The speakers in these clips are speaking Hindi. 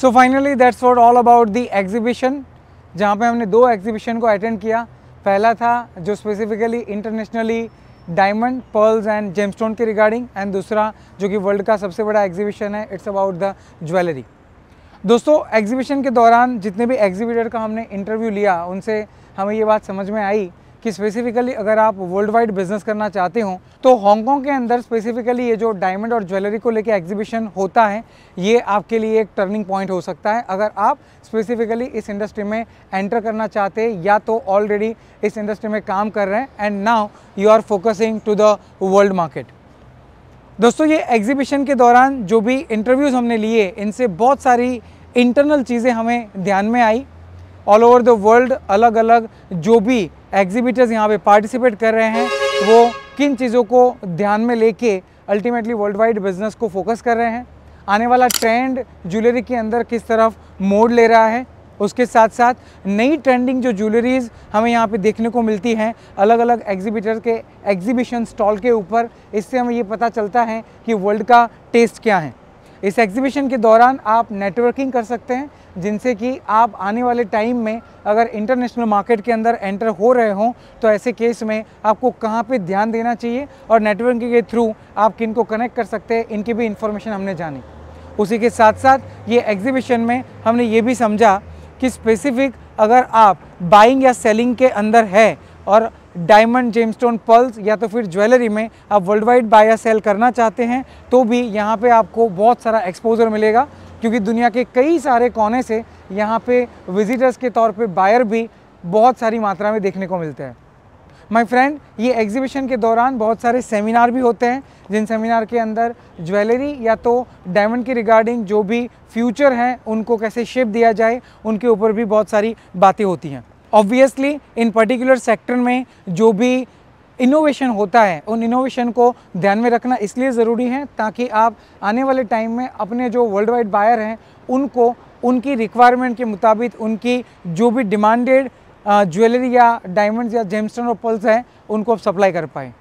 so finally that's what all about the exhibition जहाँ पे हमने दो एग्जीबिशन को अटेंड किया पहला था जो specifically internationally diamond pearls and gemstone के रिगार्डिंग एंड दूसरा जो कि वर्ल्ड का सबसे बड़ा एग्जीबिशन है इट्स अबाउट द ज्वेलरी दोस्तों एग्जीबिशन के दौरान जितने भी एग्जीबिटर का हमने इंटरव्यू लिया उनसे हमें ये बात समझ में आई कि स्पेसिफिकली अगर आप वर्ल्ड वाइड बिजनेस करना चाहते हो तो हांगकॉन्ग के अंदर स्पेसिफिकली ये जो डायमंड और ज्वेलरी को लेकर एग्जीबिशन होता है ये आपके लिए एक टर्निंग पॉइंट हो सकता है अगर आप स्पेसिफिकली इस इंडस्ट्री में एंटर करना चाहते या तो ऑलरेडी इस इंडस्ट्री में काम कर रहे हैं and now you are focusing to the world market दोस्तों ये एग्जीबिशन के दौरान जो भी इंटरव्यूज़ हमने लिए इनसे बहुत सारी इंटरनल चीज़ें हमें ध्यान में आई ऑल ओवर द वर्ल्ड अलग अलग जो भी एग्जीबिटर्स यहाँ पे पार्टिसिपेट कर रहे हैं वो किन चीज़ों को ध्यान में लेके अल्टीमेटली वर्ल्ड वाइड बिजनेस को फोकस कर रहे हैं आने वाला ट्रेंड ज्वेलरी के अंदर किस तरफ मोड़ ले रहा है उसके साथ साथ नई ट्रेंडिंग जो ज्वेलरीज हमें यहाँ पे देखने को मिलती हैं अलग अलग एग्जीबिटर के एग्जीबिशन स्टॉल के ऊपर इससे हमें ये पता चलता है कि वर्ल्ड का टेस्ट क्या है इस एग्जीबिशन के दौरान आप नेटवर्किंग कर सकते हैं जिनसे कि आप आने वाले टाइम में अगर इंटरनेशनल मार्केट के अंदर एंटर हो रहे हों तो ऐसे केस में आपको कहाँ पे ध्यान देना चाहिए और नेटवर्किंग के थ्रू आप किन को कनेक्ट कर सकते हैं इनकी भी इन्फॉर्मेशन हमने जानी उसी के साथ साथ ये एग्जीबिशन में हमने ये भी समझा कि स्पेसिफिक अगर आप बाइंग या सेलिंग के अंदर है और डायमंड जेमस्टोन पर्ल्स या तो फिर ज्वेलरी में आप वर्ल्ड वाइड बाय या सेल करना चाहते हैं तो भी यहाँ पे आपको बहुत सारा एक्सपोजर मिलेगा क्योंकि दुनिया के कई सारे कोने से यहाँ पे विजिटर्स के तौर पे बायर भी बहुत सारी मात्रा में देखने को मिलते हैं माय फ्रेंड ये एग्जीबिशन के दौरान बहुत सारे सेमिनार भी होते हैं जिन सेमिनार के अंदर ज्वेलरी या तो डायमंड की रिगार्डिंग जो भी फ्यूचर हैं उनको कैसे शेप दिया जाए उनके ऊपर भी बहुत सारी बातें होती हैं ऑब्वियसली इन पर्टिकुलर सेक्टर में जो भी इनोवेशन होता है उन इनोवेशन को ध्यान में रखना इसलिए ज़रूरी है ताकि आप आने वाले टाइम में अपने जो वर्ल्ड वाइड बायर हैं उनको उनकी रिक्वायरमेंट के मुताबिक उनकी जो भी डिमांडेड ज्वेलरी या डायमंड्स या जेमस्टोन और पल्स हैं उनको आप सप्लाई कर पाएँ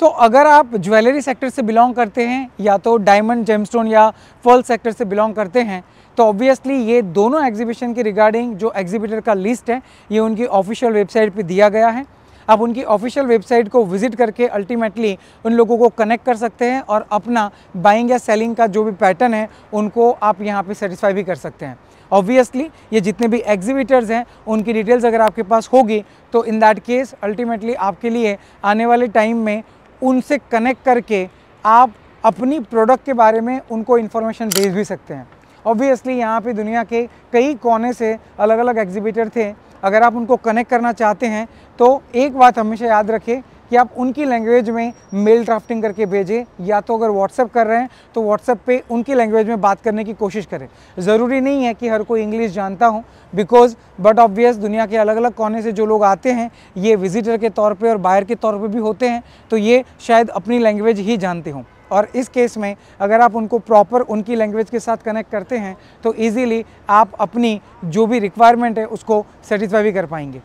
तो अगर आप ज्वेलरी सेक्टर से बिलोंग करते हैं या तो डायमंड जेमस्टोन या पल सेक्टर से बिलोंग करते हैं तो ऑब्वियसली ये दोनों एग्जीबिशन के रिगार्डिंग जो एग्जीबिटर का लिस्ट है ये उनकी ऑफिशियल वेबसाइट पे दिया गया है आप उनकी ऑफिशियल वेबसाइट को विजिट करके अल्टीमेटली उन लोगों को कनेक्ट कर सकते हैं और अपना बाइंग या सेलिंग का जो भी पैटर्न है उनको आप यहाँ पर सेटिस्फाई भी कर सकते हैं ऑब्वियसली ये जितने भी एग्जीबिटर्स हैं उनकी डिटेल्स अगर आपके पास होगी तो इन दैट केस अल्टीमेटली आपके लिए आने वाले टाइम में उनसे कनेक्ट करके आप अपनी प्रोडक्ट के बारे में उनको इन्फॉर्मेशन भेज भी सकते हैं ऑब्वियसली यहाँ पे दुनिया के कई कोने से अलग अलग एग्जीबिटर थे अगर आप उनको कनेक्ट करना चाहते हैं तो एक बात हमेशा याद रखें कि आप उनकी लैंग्वेज में मेल ड्राफ्टिंग करके भेजें या तो अगर व्हाट्सअप कर रहे हैं तो व्हाट्सअप पे उनकी लैंग्वेज में बात करने की कोशिश करें ज़रूरी नहीं है कि हर कोई इंग्लिश जानता हो बिकॉज बट ऑब्वियस दुनिया के अलग अलग कोने से जो लोग आते हैं ये विजिटर के तौर पर और बाहर के तौर पर भी होते हैं तो ये शायद अपनी लैंग्वेज ही जानते हों और इस केस में अगर आप उनको प्रॉपर उनकी लैंग्वेज के साथ कनेक्ट करते हैं तो इजीली आप अपनी जो भी रिक्वायरमेंट है उसको सेटिस्फाई भी कर पाएंगे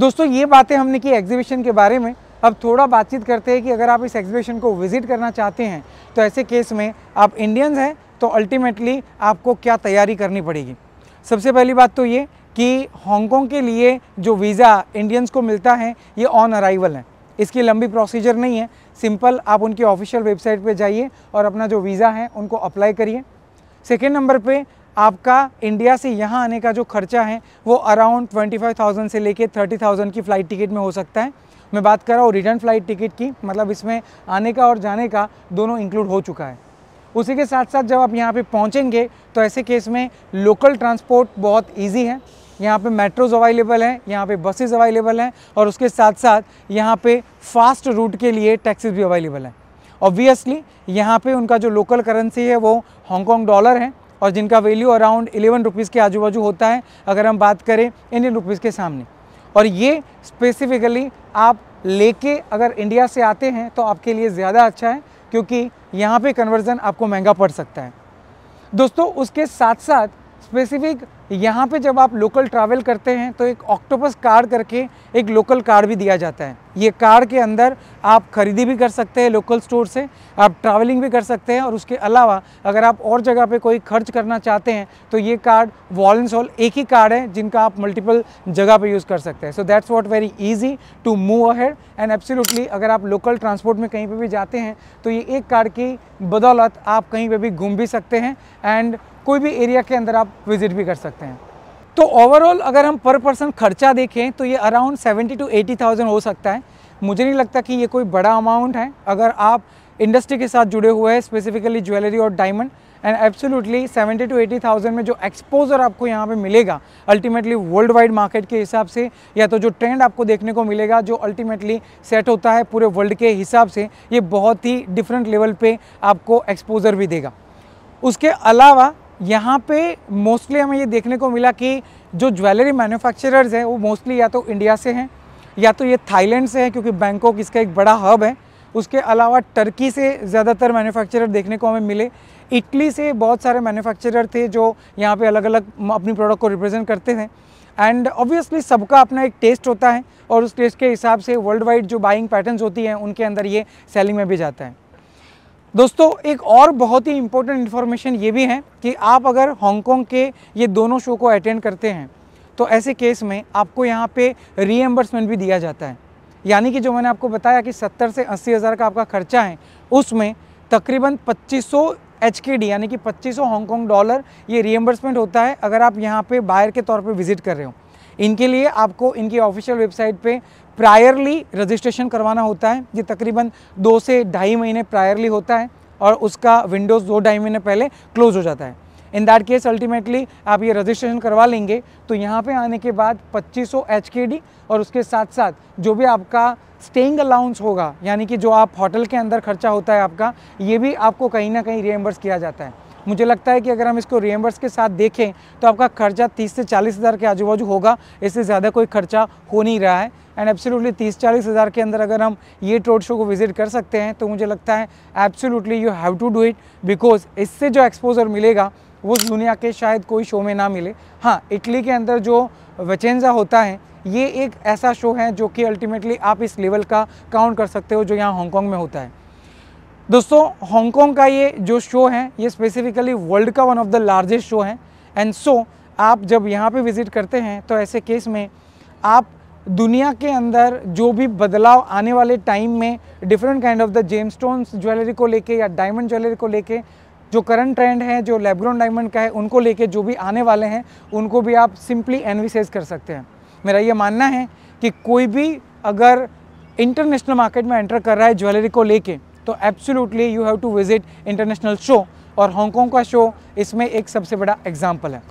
दोस्तों ये बातें हमने की एग्जीबिशन के बारे में अब थोड़ा बातचीत करते हैं कि अगर आप इस एग्जीबिशन को विज़िट करना चाहते हैं तो ऐसे केस में आप इंडियंस हैं तो अल्टीमेटली आपको क्या तैयारी करनी पड़ेगी सबसे पहली बात तो ये कि हांगकॉन्ग के लिए जो वीज़ा इंडियंस को मिलता है ये ऑन अराइवल है इसकी लंबी प्रोसीजर नहीं है सिंपल आप उनकी ऑफिशियल वेबसाइट पे जाइए और अपना जो वीज़ा है उनको अप्लाई करिए सेकेंड नंबर पे आपका इंडिया से यहाँ आने का जो खर्चा है वो अराउंड 25,000 से लेके 30,000 की फ़्लाइट टिकट में हो सकता है मैं बात कर रहा हूँ रिटर्न फ्लाइट टिकट की मतलब इसमें आने का और जाने का दोनों इंक्लूड हो चुका है उसी के साथ साथ जब आप यहाँ पे पहुँचेंगे तो ऐसे केस में लोकल ट्रांसपोर्ट बहुत ईजी है यहाँ पे मेट्रोज़ अवेलेबल हैं यहाँ पे बसेज़ अवेलेबल हैं और उसके साथ साथ यहाँ पे फास्ट रूट के लिए टैक्सीज भी अवेलेबल हैं ऑब्वियसली यहाँ पे उनका जो लोकल करेंसी है वो हांगकॉन्ग डॉलर है और जिनका वैल्यू अराउंड एलेवन रुपीज़ के आजू बाजू होता है अगर हम बात करें इंडियन रुपीज़ के सामने और ये स्पेसिफिकली आप लेके अगर इंडिया से आते हैं तो आपके लिए ज़्यादा अच्छा है क्योंकि यहाँ पे कन्वर्जन आपको महंगा पड़ सकता है दोस्तों उसके साथ साथ स्पेसिफिक यहाँ पे जब आप लोकल ट्रैवल करते हैं तो एक ऑक्टोपस कार्ड करके एक लोकल कार्ड भी दिया जाता है ये कार के अंदर आप ख़रीदी भी कर सकते हैं लोकल स्टोर से आप ट्रैवलिंग भी कर सकते हैं और उसके अलावा अगर आप और जगह पे कोई खर्च करना चाहते हैं तो ये कार्ड वॉल एंड सॉल एक ही कार्ड है जिनका आप मल्टीपल जगह पे यूज़ कर सकते हैं so that's what very easy to move ahead and absolutely अगर आप लोकल ट्रांसपोर्ट में कहीं पर भी जाते हैं तो ये एक कार्ड की बदौलत आप कहीं पर भी घूम भी सकते हैं एंड कोई भी एरिया के अंदर आप विजिट भी कर सकते हैं तो ओवरऑल अगर हम पर पर्सन खर्चा देखें तो ये around seventy to eighty thousand हो सकता है मुझे नहीं लगता कि ये कोई बड़ा अमाउंट है अगर आप इंडस्ट्री के साथ जुड़े हुए हैं स्पेसिफिकली ज्वेलरी और diamond and absolutely seventy to eighty thousand में जो एक्सपोजर आपको यहाँ पे मिलेगा अल्टीमेटली वर्ल्ड वाइड मार्केट के हिसाब से या तो जो ट्रेंड आपको देखने को मिलेगा जो अल्टीमेटली सेट होता है पूरे वर्ल्ड के हिसाब से ये बहुत ही डिफरेंट लेवल पे आपको एक्सपोजर भी देगा उसके अलावा यहाँ पे मोस्टली हमें ये देखने को मिला कि जो ज्वेलरी मैन्युफैक्चरर्स हैं वो मोस्टली या तो इंडिया से हैं या तो ये थाईलैंड से हैं क्योंकि बैंकॉक इसका एक बड़ा हब है उसके अलावा टर्की से ज़्यादातर मैन्युफैक्चरर देखने को हमें मिले इटली से बहुत सारे मैन्युफैक्चरर थे जो यहाँ पे अलग अलग अपनी प्रोडक्ट को रिप्रेजेंट करते थे एंड ऑब्वियसली सबका अपना एक टेस्ट होता है और उस टेस्ट के हिसाब से वर्ल्ड वाइड जो बाइंग पैटर्न होती हैं उनके अंदर ये सेलिंग में भी जाता है दोस्तों एक और बहुत ही इम्पोर्टेंट इन्फॉर्मेशन ये भी है कि आप अगर हांगकॉन्ग के ये दोनों शो को अटेंड करते हैं तो ऐसे केस में आपको यहाँ पे रीएम्बर्समेंट भी दिया जाता है यानी कि जो मैंने आपको बताया कि सत्तर से अस्सी हज़ार का आपका खर्चा है उसमें तकरीबन पच्चीस सौ एच के डी यानी कि पच्चीस सौ हांगकॉन्ग डॉलर ये रीएम्बर्समेंट होता है अगर आप यहाँ पे बायर के तौर पे विजिट कर रहे हो इनके लिए आपको इनकी ऑफिशियल वेबसाइट पे प्रायरली रजिस्ट्रेशन करवाना होता है ये तकरीबन दो से ढाई महीने प्रायरली होता है और उसका विंडोज़ दो ढाई महीने पहले क्लोज हो जाता है इन दैट केस अल्टीमेटली आप ये रजिस्ट्रेशन करवा लेंगे तो यहाँ पे आने के बाद 2500 एच और उसके साथ साथ जो भी आपका स्टेइंग अलाउंस होगा यानी कि जो आप होटल के अंदर खर्चा होता है आपका ये भी आपको कहीं ना कहीं रिएम्बर्स किया जाता है मुझे लगता है कि अगर हम इसको रियम्बर्स के साथ देखें तो आपका खर्चा तीस से चालीस हज़ार के आजू बाजू होगा इससे ज़्यादा कोई खर्चा हो नहीं रहा है एंड एब्सोल्युटली तीस चालीस हज़ार के अंदर अगर हम ये ट्रोड शो को विजिट कर सकते हैं तो मुझे लगता है absolutely you have to do it because इससे जो एक्सपोजर मिलेगा वो दुनिया के शायद कोई शो में ना मिले हाँ इटली के अंदर जो वचेंजा होता है ये एक ऐसा शो है जो कि अल्टीमेटली आप इस लेवल का काउंट कर सकते हो जो यहाँ हांगकॉन्ग में होता है दोस्तों हांगकॉन्ग का ये जो शो है ये स्पेसिफिकली वर्ल्ड का one of the largest show है एंड सो so, आप जब यहाँ पे विज़िट करते हैं तो ऐसे केस में आप दुनिया के अंदर जो भी बदलाव आने वाले टाइम में different kind of the gem stones jewellery को लेके या डायमंड ज्वेलरी को लेके जो करंट ट्रेंड है जो लेब्रोन डायमंड का है उनको लेके जो भी आने वाले हैं उनको भी आप सिंपली एनविसेज कर सकते हैं मेरा ये मानना है कि कोई भी अगर इंटरनेशनल मार्केट में एंटर कर रहा है ज्वेलरी को लेके तो absolutely you have to visit international show और हांगकॉन्ग का शो इसमें एक सबसे बड़ा एग्जाम्पल है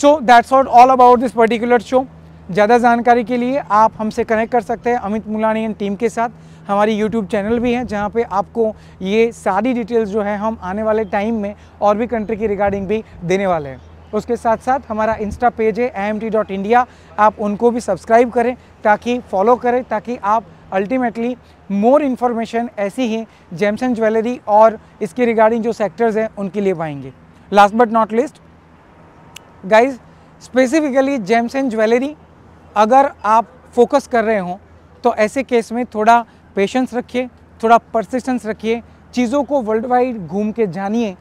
so that's what all about this particular show ज़्यादा जानकारी के लिए आप हमसे कनेक्ट कर सकते हैं अमित मुलानी एंड टीम के साथ हमारी यूट्यूब चैनल भी है जहाँ पे आपको ये सारी डिटेल्स जो है हम आने वाले टाइम में और भी कंट्री की रिगार्डिंग भी देने वाले हैं उसके साथ साथ हमारा इंस्टा पेज है एम आप उनको भी सब्सक्राइब करें ताकि फॉलो करें ताकि आप अल्टीमेटली मोर इन्फॉर्मेशन ऐसी ही जेमसन ज्वेलरी और इसके रिगार्डिंग जो सेक्टर्स हैं उनके लिए पाएंगे last but not least guys specifically gems and jewellery अगर आप फोकस कर रहे हो तो ऐसे केस में थोड़ा पेशेंस रखिए थोड़ा परसिस्टेंस रखिए चीज़ों को वर्ल्ड वाइड घूम के जानिए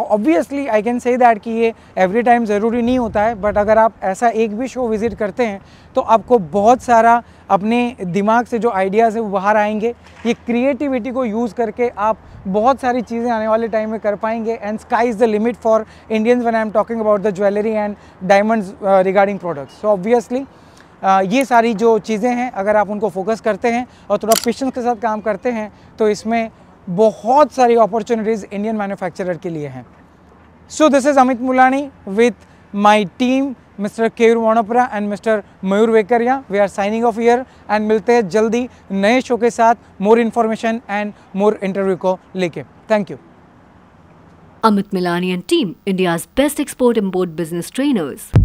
obviously I can say that कि ये एवरी टाइम ज़रूरी नहीं होता है बट अगर आप ऐसा एक भी शो विज़िट करते हैं तो आपको बहुत सारा अपने दिमाग से जो आइडियाज़ हैं वो बाहर आएंगे ये क्रिएटिविटी को यूज़ करके आप बहुत सारी चीज़ें आने वाले टाइम में कर पाएंगे and sky is the limit for Indians when I am talking about the jewellery and diamond regarding products so obviously ये सारी जो चीज़ें हैं अगर आप उनको फोकस करते हैं और थोड़ा पेशेंस के साथ काम करते हैं तो इसमें बहुत सारी अपॉर्चुनिटीज़ इंडियन मैन्युफैक्चरर के लिए हैं so this is Amit Mulani with my team mister Keyur Monopura and mister Mayur Vekaria we are signing off here and मिलते हैं जल्दी नए शो के साथ more information and more interview को लेके thank you Amit Milani and team India's best export import business trainers